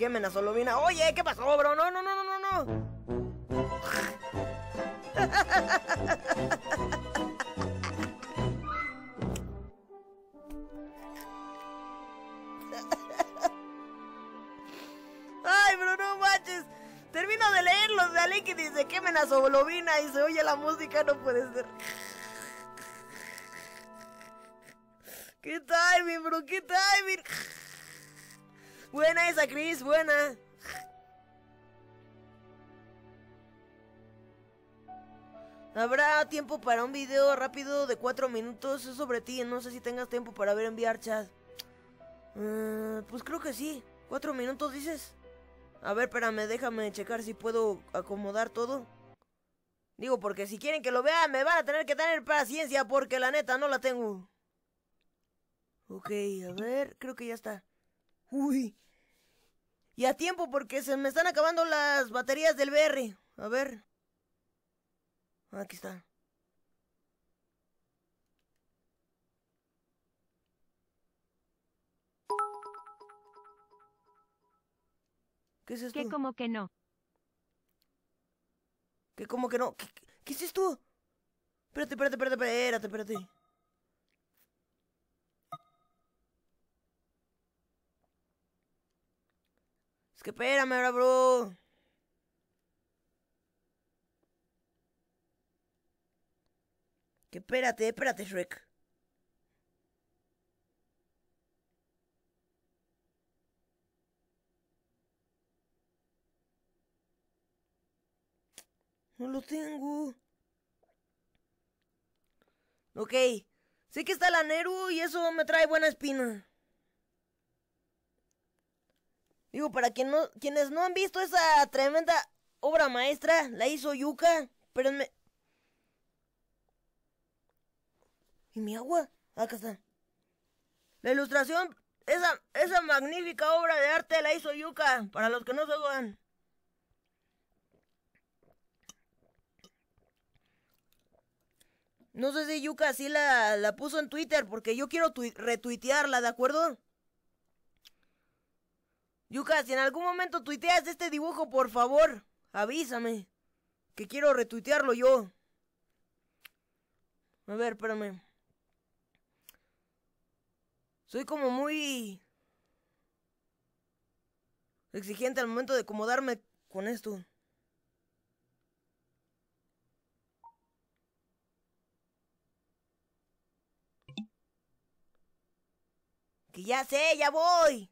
qué amenazó Oye, ¿qué pasó, bro? No, no, no, no, no, Ay, bro, no manches. Termino de leerlo. de Y que dice, qué amenazó y se oye la música, no puede ser. ¿Qué timing, bro? ¿Qué timing? Buena esa, Chris, buena. Habrá tiempo para un video rápido de 4 minutos sobre ti. No sé si tengas tiempo para ver enviar chat. Eh, pues creo que sí. 4 minutos dices. A ver, espérame, déjame checar si puedo acomodar todo. Digo, porque si quieren que lo vea, me van a tener que tener paciencia porque la neta no la tengo. Ok, a ver, creo que ya está. Uy. Y a tiempo porque se me están acabando las baterías del BR. A ver. Aquí está. ¿Qué es esto? Que como que no. Que como que no. ¿Qué, es esto? Espérate, espérate, espérate, espérate, espérate. Es que espérame, ahora, bro. Que espérate, espérate, Shrek. No lo tengo. Ok. Sé que está la Neru y eso me trae buena espina. Digo, para quien no, quienes no han visto esa tremenda obra maestra, la hizo Yuka. Espérenme. ¿Y mi agua? Acá está. La ilustración, esa, esa magnífica obra de arte la hizo Yuka, para los que no se van. No sé si Yuka sí la, la puso en Twitter, porque yo quiero retuitearla, ¿de acuerdo? Yuka, si en algún momento tuiteas este dibujo, por favor, avísame. Que quiero retuitearlo yo. A ver, espérame. Soy como muy exigente al momento de acomodarme con esto. Que ya sé, ya voy.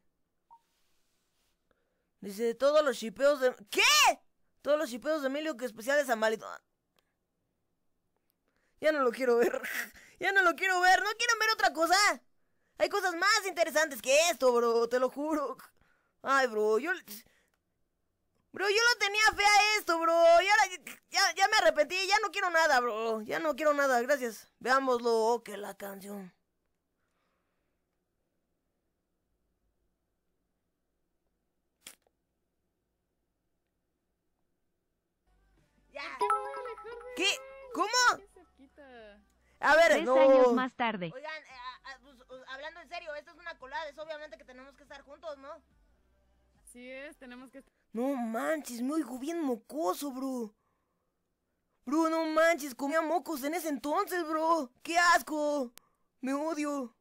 Dice, todos los chipeos de... ¿Qué? Todos los chipeos de Emilio que especiales a Malito. Ya no lo quiero ver. ya no lo quiero ver. No quieren ver otra cosa. Hay cosas más interesantes que esto, bro. Te lo juro. Ay, bro. Yo... Bro, yo lo tenía fe a esto, bro. y ahora ya, me arrepentí. Ya no quiero nada, bro. Ya no quiero nada. Gracias. Veámoslo. Oh, que la canción. ¿Qué? ¿Cómo? A ver, Tres no. más tarde. Oigan, eh, ah, ah, pues, hablando en serio, esto es una colada, es obviamente que tenemos que estar juntos, ¿no? Sí es, tenemos que No manches, me oigo bien mocoso, bro. Bro, no manches, comía mocos en ese entonces, bro. ¡Qué asco! Me odio.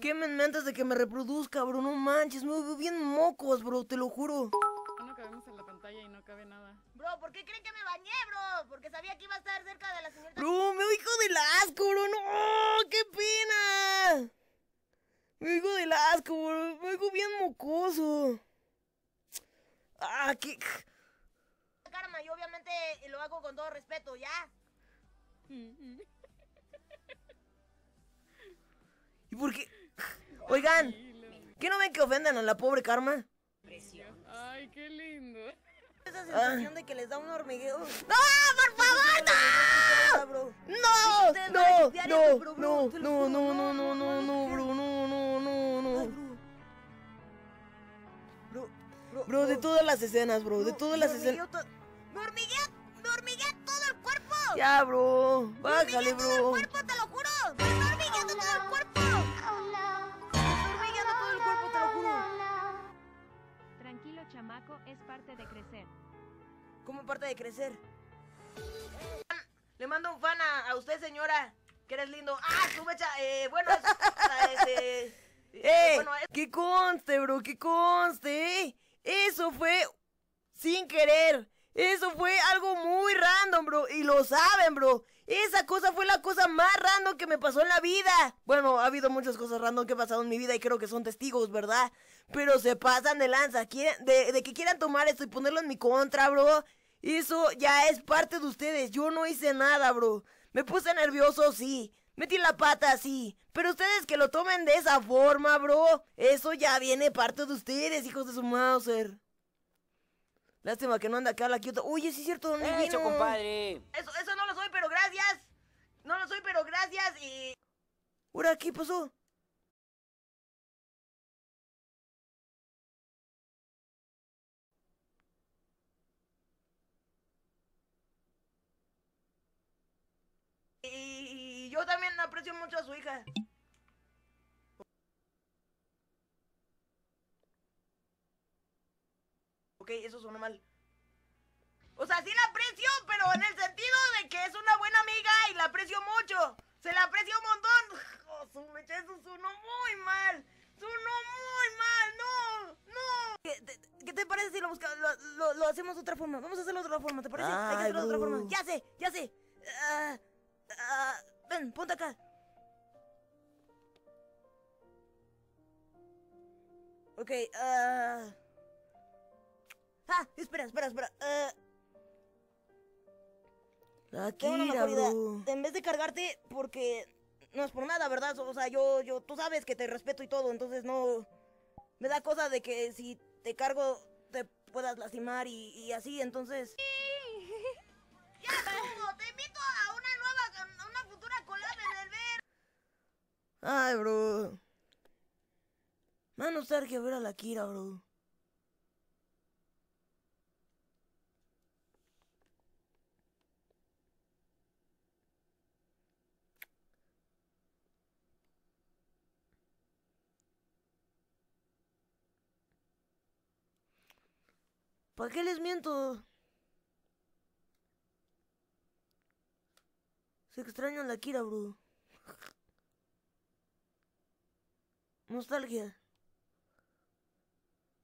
¿Qué me inventas de que me reproduzca, bro? No manches, me oigo bien mocos, bro, te lo juro. ¿Por qué creen que me bañé, bro? Porque sabía que iba a estar cerca de la señorita. Bro, me oigo del asco, bro. ¡No! ¡Qué pena! Me oigo del asco, bro. Me oigo bien mocoso. ¡Ah, qué. Karma, yo obviamente lo hago con todo respeto, ¿ya? ¿Y por qué? Oigan, ¿qué no ven que ofendan a la pobre Karma? Ay, qué lindo de que les da un hormigueo? ¡No, por favor, no! ¡No! No, no, no, no, no, no, no, no, bro, no, no, no, no. Bro, de todas las escenas, bro, de todas las escenas. ¡Me no, ¡Me no, todo el cuerpo! Ya, bro, no, bro. es parte de crecer. ¿Cómo parte de crecer? Le mando un fan a, usted, señora, que eres lindo. ¡Ah, eh, bueno, es, este, eh, eh ¡Que conste, bro! ¡Que conste! Eh. Eso fue sin querer. Eso fue algo muy random, bro. Y lo saben, bro. Esa cosa fue la cosa más random que me pasó en la vida. Bueno, ha habido muchas cosas random que he pasado en mi vida y creo que son testigos, ¿verdad? Pero se pasan de lanza. Quieren, de, de que quieran tomar esto y ponerlo en mi contra, bro. Eso ya es parte de ustedes. Yo no hice nada, bro. Me puse nervioso, sí. Metí la pata, sí. Pero ustedes que lo tomen de esa forma, bro. Eso ya viene parte de ustedes, hijos de su Mauser. Lástima que no anda acá la Kioto. ¡Uy, es cierto, don He dicho, eh, compadre! Eso, eso no lo soy, pero gracias. No lo soy, pero gracias y... ¿Ahora qué pasó? y yo también aprecio mucho a su hija. eso suena mal. O sea, sí la aprecio, pero en el sentido de que es una buena amiga y la aprecio mucho. Se la aprecio un montón. Oh, eso suena muy mal. Suena muy mal, no, no. ¿Qué te, parece si lo, buscamos? lo, hacemos de otra forma? Vamos a hacerlo de otra forma, ¿te parece? Hay que hacerlo de otra forma. Ya sé, ya sé. Ah, ah, ven, ponte acá. Ok, ah... ¡Ah! Espera, espera, espera. La Kira, bro En vez de cargarte, porque no es por nada, ¿verdad? O sea, yo, yo, tú sabes que te respeto y todo, entonces no. Me da cosa de que si te cargo te puedas lastimar y, así, entonces. ¡Ya Hugo, ¡Te invito a una nueva, una futura collab en ver! Ay, bro. Mano, Sergio, ver a la Kira, bro. ¿Para qué les miento? Se extraña la Kira, bro. Nostalgia.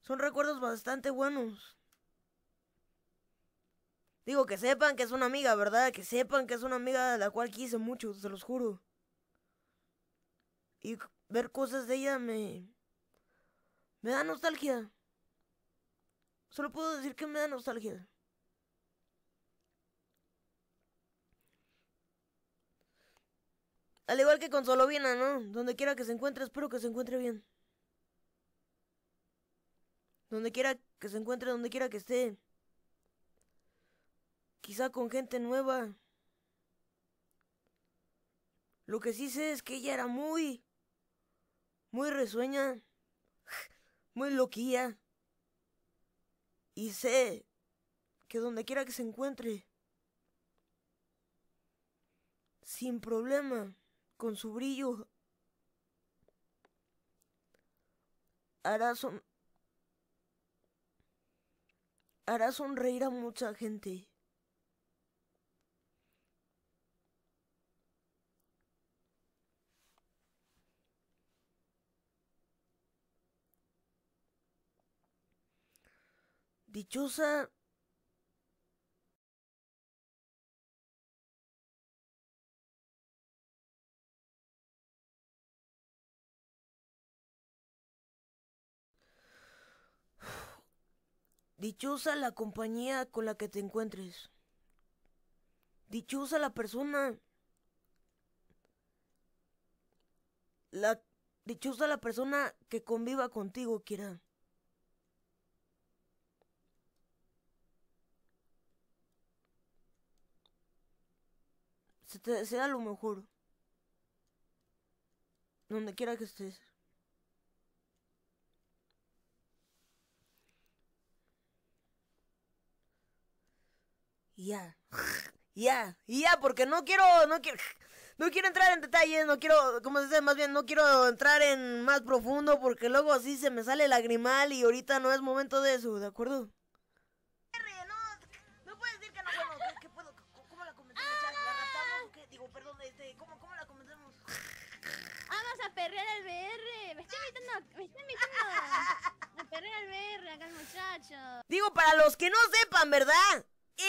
Son recuerdos bastante buenos. Digo, que sepan que es una amiga, ¿verdad? Que sepan que es una amiga de la cual quise mucho, se los juro. Y ver cosas de ella me... Me da nostalgia. Solo puedo decir que me da nostalgia. Al igual que con Solovina, ¿no? Donde quiera que se encuentre, espero que se encuentre bien. Donde quiera que se encuentre, donde quiera que esté. Quizá con gente nueva. Lo que sí sé es que ella era muy... Muy resueña. Muy loquía. Y sé que donde quiera que se encuentre, sin problema, con su brillo, hará, son sonreír a mucha gente. dichosa Dichosa la compañía con la que te encuentres. Dichosa la persona. La dichosa la persona que conviva contigo, Kira. Sea lo mejor. Donde quiera que estés. Ya. Ya, ya, porque no quiero, no quiero, no quiero entrar en detalles, no quiero, como se dice, más bien, no quiero entrar en más profundo porque luego así se me sale el lagrimal y ahorita no es momento de eso, ¿de acuerdo? La al BR. Me está invitando, me está invitando a, al BR acá el muchacho. Digo, para los que no sepan, ¿verdad?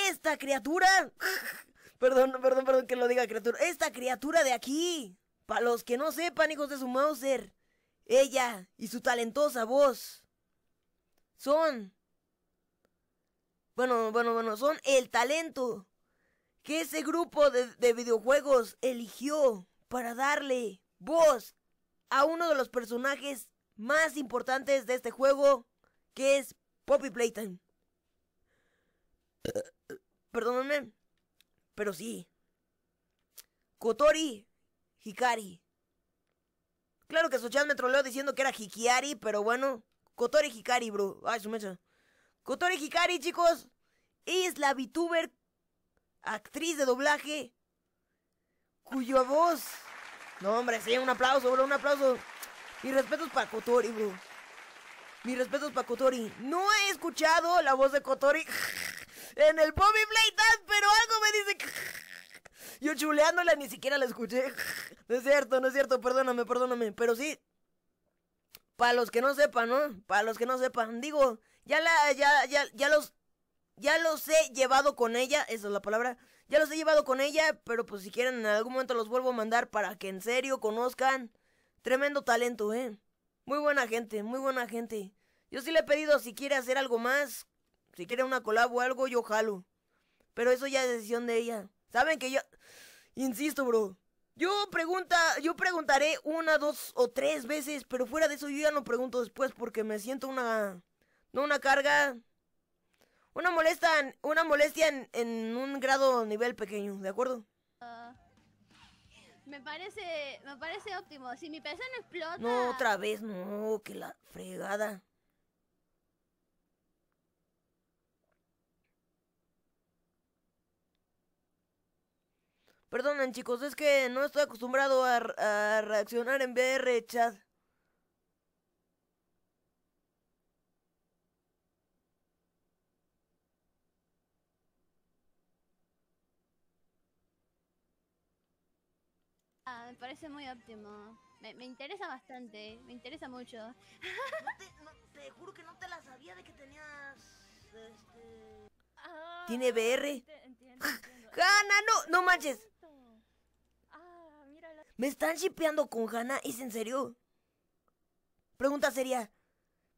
Esta criatura. Perdón, perdón, perdón que lo diga criatura. Esta criatura de aquí. Para los que no sepan, hijos de su Mauser. Ella y su talentosa voz. Son. Bueno, bueno, bueno, son el talento que ese grupo de videojuegos eligió para darle voz a uno de los personajes más importantes de este juego, que es Poppy Playtime. Perdónenme, pero sí. Kotori Hikari. Claro que Sochan me troleó diciendo que era Hikiari, pero bueno. Kotori Hikari, bro. Ay, su mecha. Kotori Hikari, chicos. Es la VTuber, actriz de doblaje, cuya voz no, hombre, sí, un aplauso, bro, un aplauso. Mis respetos para Cotori, bro. Mis respetos para Kotori, No he escuchado la voz de Kotori en el Bobby Playtime, pero algo me dice Yo chuleándola ni siquiera la escuché. No es cierto, no es cierto, perdóname, perdóname. Pero sí, para los que no sepan, ¿no? Para los que no sepan, digo, ya la, ya, ya, ya los, ya los he llevado con ella, esa es la palabra. Ya los he llevado con ella, pero pues si quieren en algún momento los vuelvo a mandar para que en serio conozcan. Tremendo talento, ¿eh? Muy buena gente, muy buena gente. Yo sí le he pedido si quiere hacer algo más, si quiere una colab o algo, yo jalo. Pero eso ya es decisión de ella. Saben que yo... Insisto, bro. Yo pregunta, yo preguntaré una, dos o tres veces, pero fuera de eso yo ya no pregunto después porque me siento una... No una carga, una molesta, una molestia en, un grado nivel pequeño, ¿de acuerdo? Ah, me parece, me parece óptimo. Si mi no explota. No, otra vez, no, que la fregada. Perdonen chicos, es que no estoy acostumbrado a, a reaccionar en VR chat. me parece muy óptimo. Me, interesa bastante, me interesa mucho. te, juro que no te la sabía de que tenías. Este, ah, Tiene BR. Entiendo, no! ¡No manches! Ah, me están chipeando con Hanna, ¿es en serio? Pregunta sería: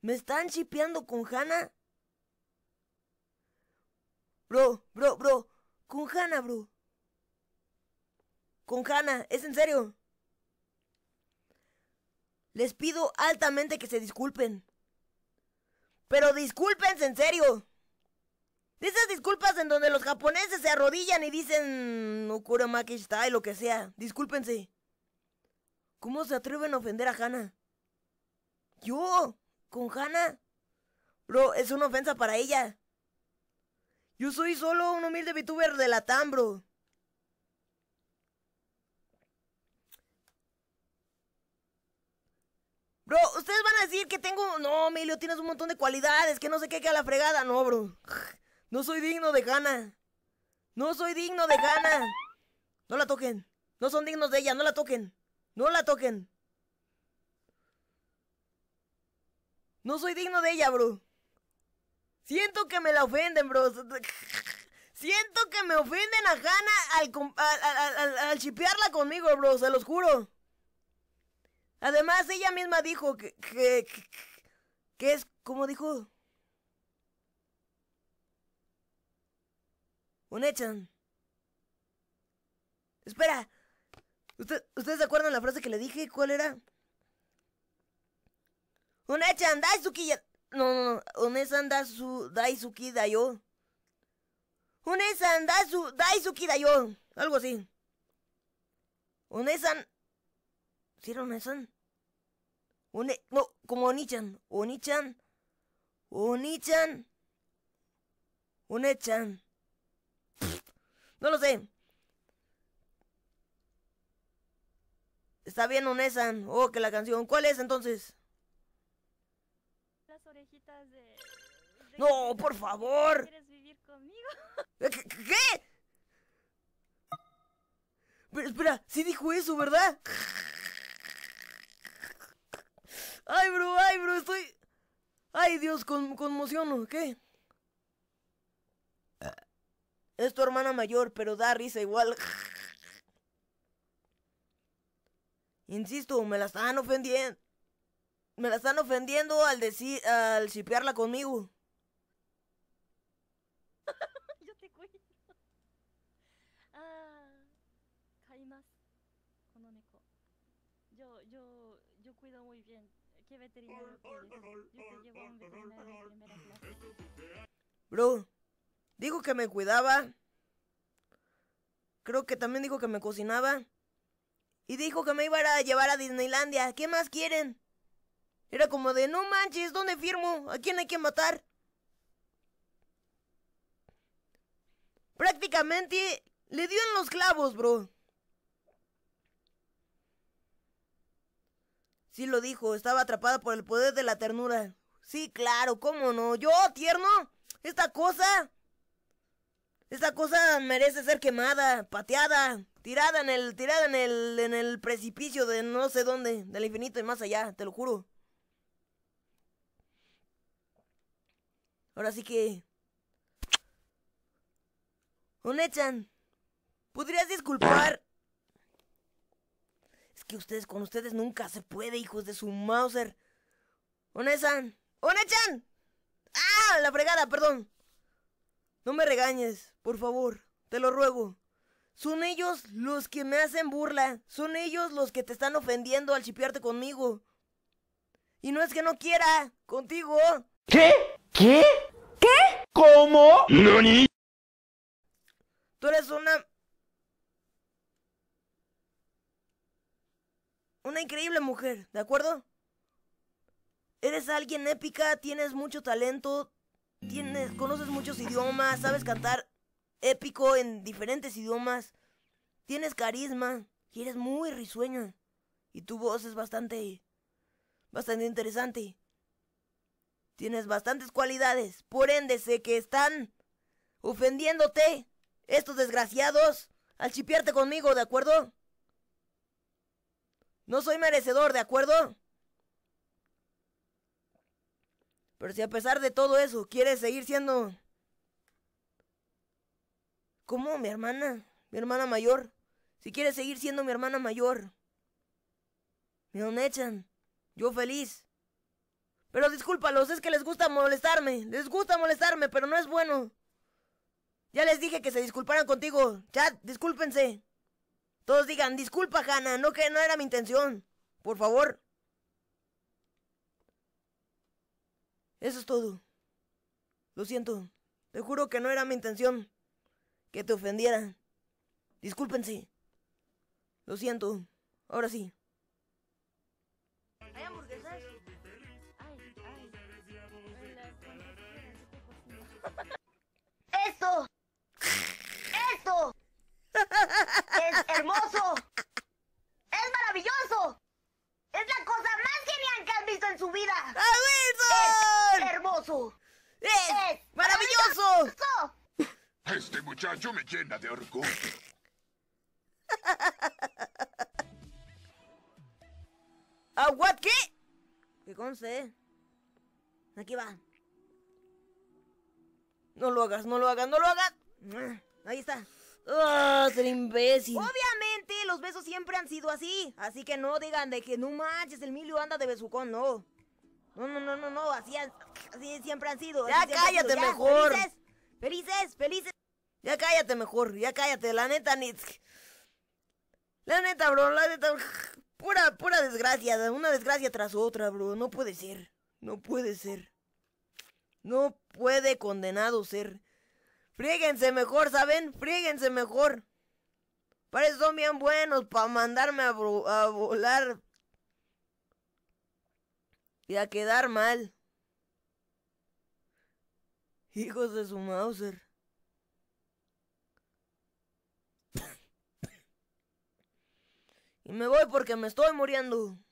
¿Me están chipeando con Hanna? Bro, bro, bro. Con Hanna, bro con Hanna, es en serio. Les pido altamente que se disculpen. Pero discúlpense en serio. De esas disculpas en donde los japoneses se arrodillan y dicen no que está y lo que sea. Discúlpense. ¿Cómo se atreven a ofender a Hannah? Yo, con Hanna, Bro, es una ofensa para ella. Yo soy solo un humilde VTuber de TAM, bro. Bro, ustedes van a decir que tengo. No, Emilio, tienes un montón de cualidades, que no sé qué, que a la fregada. No, bro. No soy digno de Gana. No soy digno de Gana. No la toquen. No son dignos de ella, no la toquen. No la toquen. No soy digno de ella, bro. Siento que me la ofenden, bro. Siento que me ofenden a Hanna al, al, al chipearla conmigo, bro. Se los juro. Además, ella misma dijo que, que, es, ¿Cómo dijo, un Espera, ¿ustedes se acuerdan la frase que le dije? ¿Cuál era? Un echan, Daisuki ya... No, no, no, Onesan echan, Daisuki yo. Onesan suki Daisuki yo. Algo así. Onesan era Onesan? One, no, como Onichan. Onichan. Onichan. Onechan. No lo sé. Está bien, Onesan. Oh, que la canción. ¿Cuál es entonces? Las orejitas de. ¡No, por favor! ¿Quieres vivir conmigo? ¿Qué? qué? espera, si dijo eso, ¿verdad? Ay, bro, ay, bro, estoy... Ay, Dios, con, conmociono, ¿qué? Es tu hermana mayor, pero da risa igual. Insisto, me la están ofendiendo. Me la están ofendiendo al decir, al chipearla conmigo. Yo te cuido Ah, yo, yo, yo cuido muy bien Bro, dijo que me cuidaba. Creo que también dijo que me cocinaba. Y dijo que me iba a llevar a Disneylandia. ¿Qué más quieren? Era como de, no manches, ¿dónde firmo? ¿A quién hay que matar? Prácticamente le dio en los clavos, bro. Sí lo dijo, estaba atrapada por el poder de la ternura. Sí, claro, ¿cómo no? ¿Yo, tierno? ¿Esta cosa? Esta cosa merece ser quemada, pateada, tirada en el, tirada en el, en el precipicio de no sé dónde, del infinito y más allá, te lo juro. Ahora sí que... Onechan, ¿podrías disculpar? que ustedes con ustedes nunca se puede, hijos de su Mauser. Onesan, ¡Onesan! ¡Ah! La fregada, perdón. No me regañes, por favor, te lo ruego. Son ellos los que me hacen burla. Son ellos los que te están ofendiendo al chipearte conmigo. Y no es que no quiera contigo. ¿Qué? ¿Qué? ¿Qué? ¿Cómo? ¿Nani? Tú eres una Una increíble mujer, ¿de acuerdo? Eres alguien épica, tienes mucho talento, tienes, conoces muchos idiomas, sabes cantar épico en diferentes idiomas, tienes carisma y eres muy risueña. Y tu voz es bastante, bastante interesante. Tienes bastantes cualidades, por ende sé que están ofendiéndote estos desgraciados al chipearte conmigo, ¿de acuerdo? No soy merecedor, ¿de acuerdo? Pero si a pesar de todo eso quieres seguir siendo... ¿Cómo? Mi hermana, mi hermana mayor. Si quieres seguir siendo mi hermana mayor. Me don echan. Yo feliz. Pero discúlpalos, es que les gusta molestarme. Les gusta molestarme, pero no es bueno. Ya les dije que se disculparan contigo. Chat, discúlpense. Todos digan, disculpa, Hanna, no que no era mi intención. Por favor. Eso es todo. Lo siento. Te juro que no era mi intención que te ofendiera. Discúlpense. Lo siento. Ahora sí. hermoso. Es maravilloso. Es la cosa más genial que han visto en su vida. ¡A ¡Ah, Es hermoso. Es, maravilloso. Este muchacho me llena de orgullo. ¿A what qué? Que Aquí va. No lo hagas, no lo hagas, no lo hagas. Ah, ahí está. ¡Ah, ser imbécil! Obviamente, los besos siempre han sido así. Así que no digan de que no manches, el milio anda de besucón, no. No, no, no, no, no, así, así siempre han sido. Ya cállate mejor. felices, felices, Ya cállate mejor, ya cállate, la neta, La neta, bro, la neta... Pura, pura desgracia, una desgracia tras otra, bro. No puede ser, no puede ser. No puede condenado ser. Fríguense mejor, ¿saben? Fríguense mejor. Parece son bien buenos, para mandarme a, a volar. Y a quedar mal. Hijos de su Mauser. Y me voy porque me estoy muriendo.